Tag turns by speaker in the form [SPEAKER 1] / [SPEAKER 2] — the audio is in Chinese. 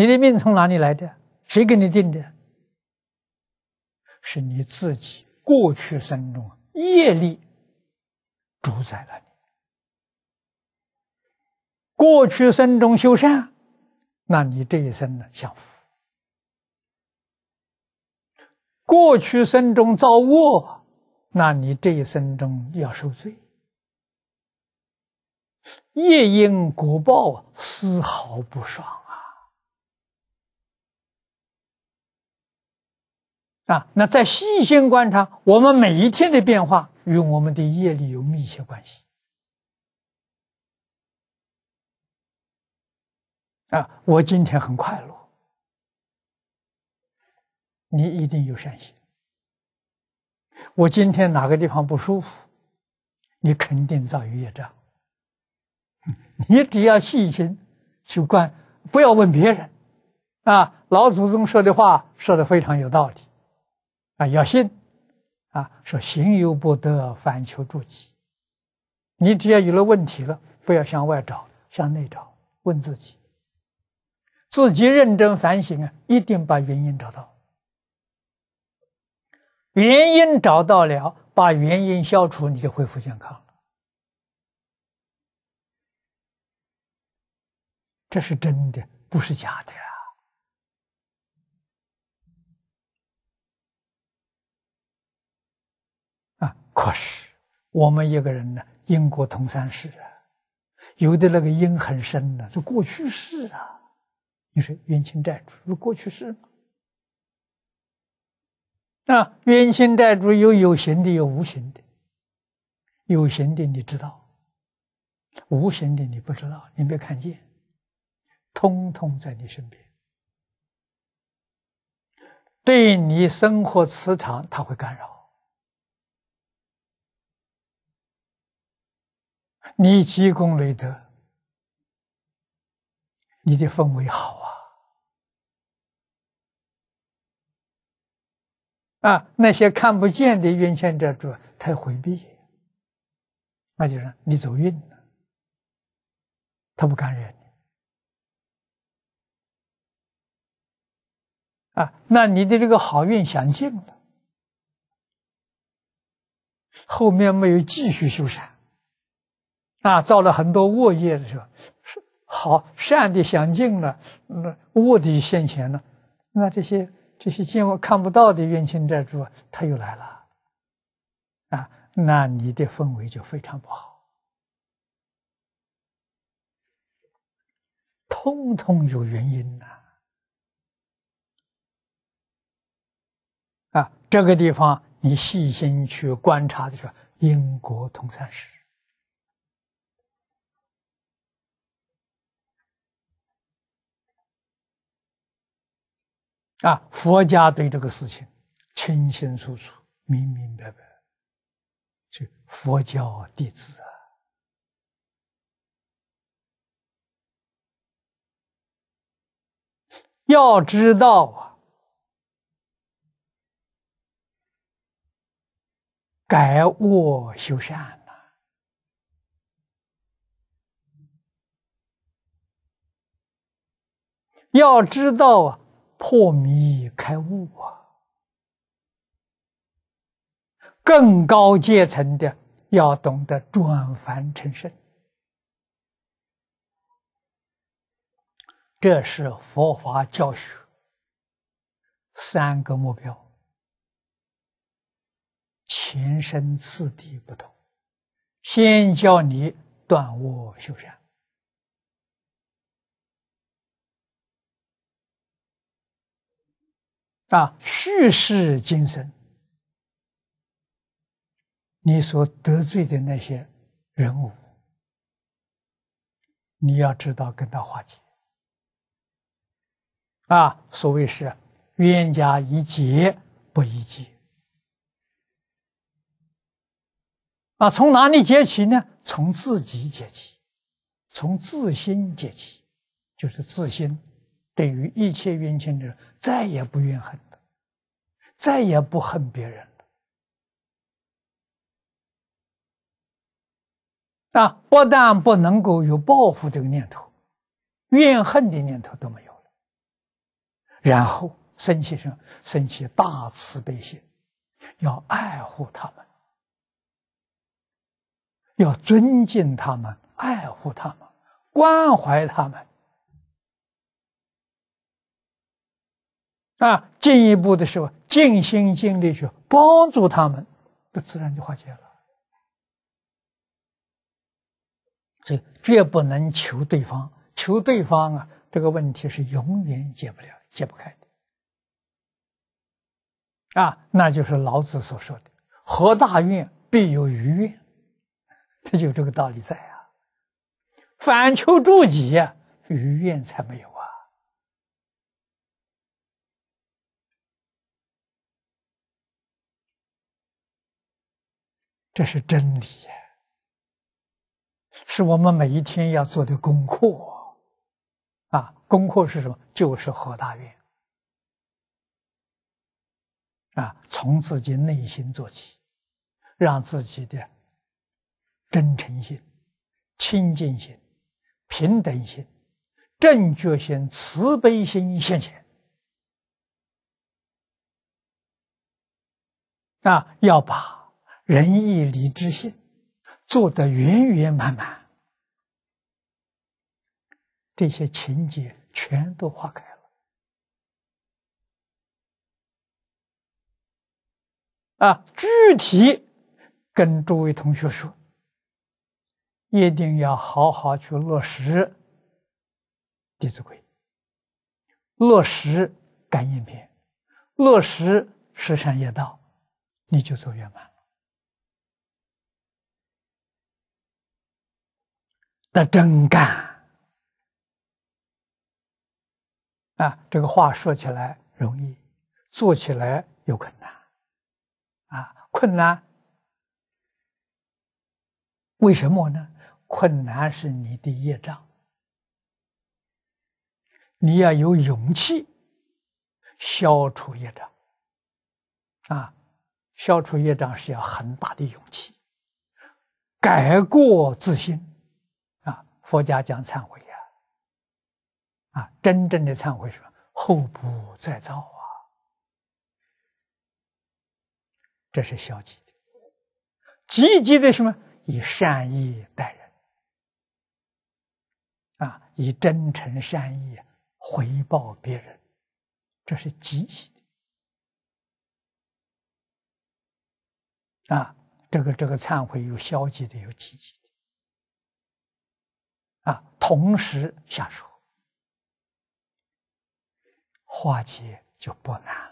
[SPEAKER 1] 你的命从哪里来的？谁给你定的？是你自己过去生中业力主宰了你。过去生中修善，那你这一生呢享福；过去生中造恶，那你这一生中要受罪。夜因果报丝毫不爽。啊，那在细心观察，我们每一天的变化与我们的业力有密切关系。啊，我今天很快乐，你一定有善心。我今天哪个地方不舒服，你肯定造业障。你只要细心去观，不要问别人。啊，老祖宗说的话说的非常有道理。啊，要心，啊，说行有不得，反求诸己。你只要有了问题了，不要向外找，向内找，问自己。自己认真反省啊，一定把原因找到。原因找到了，把原因消除，你就恢复健康了。这是真的，不是假的。可是，我们一个人呢，因果同三世啊，有的那个因很深的，是过去世啊。你说冤亲债主是过去世吗？那冤亲债主有有形的，有无形的。有形的你知道，无形的你不知道，你没看见，通通在你身边，对你生活磁场，它会干扰。你积功累德，你的氛围好啊！啊，那些看不见的冤亲债主他回避，那就是你走运了。他不敢惹你啊！那你的这个好运享尽了，后面没有继续修善。那造了很多恶业的时候，是好善的想尽了，那恶的先前了，那这些这些见我看不到的冤亲债主，他又来了，啊，那你的氛围就非常不好，通通有原因呐，啊，这个地方你细心去观察的时候，因果同三世。啊，佛家对这个事情清清楚楚、明明白白。这佛教弟子啊，要知道啊，改恶修善呐，要知道啊。破迷开悟啊！更高阶层的要懂得转凡成圣，这是佛法教学三个目标。前生次第不同，先教你断悟修善。啊，叙事精神。你所得罪的那些人物，你要知道跟他化解。啊，所谓是冤家宜解不宜结。啊，从哪里解起呢？从自己解起，从自心解起，就是自心。对于一切冤亲的人，再也不怨恨了，再也不恨别人了。啊，不但不能够有报复这个念头，怨恨的念头都没有了。然后升起生升起大慈悲心，要爱护他们，要尊敬他们，爱护他们，关怀他们。啊，进一步的时候尽心尽力去帮助他们，那自然就化解了。所以绝不能求对方，求对方啊，这个问题是永远解不了、解不开的。啊，那就是老子所说的“合大怨，必有余怨”，他有这个道理在啊。反求诸己啊，余怨才没有。这是真理，呀，是我们每一天要做的功课，啊，功课是什么？就是何大愿，啊，从自己内心做起，让自己的真诚心、清净心、平等心、正觉心、慈悲心向前。啊，要把。仁义礼智信，做得圆圆满满，这些情节全都化开了。啊，具体跟诸位同学说，一定要好好去落实《弟子规》，落实感应篇，落实十善业道，你就做圆满。的真干啊！这个话说起来容易，做起来有困难啊！困难为什么呢？困难是你的业障，你要有勇气消除业障啊！消除业障是要很大的勇气，改过自新。佛家讲忏悔呀，啊，真正的忏悔是后不再造啊，这是消极的；积极的什么？以善意待人，啊，以真诚善意回报别人，这是积极的。啊，这个这个忏悔有消极的，有积极。同时下手，化解就不难。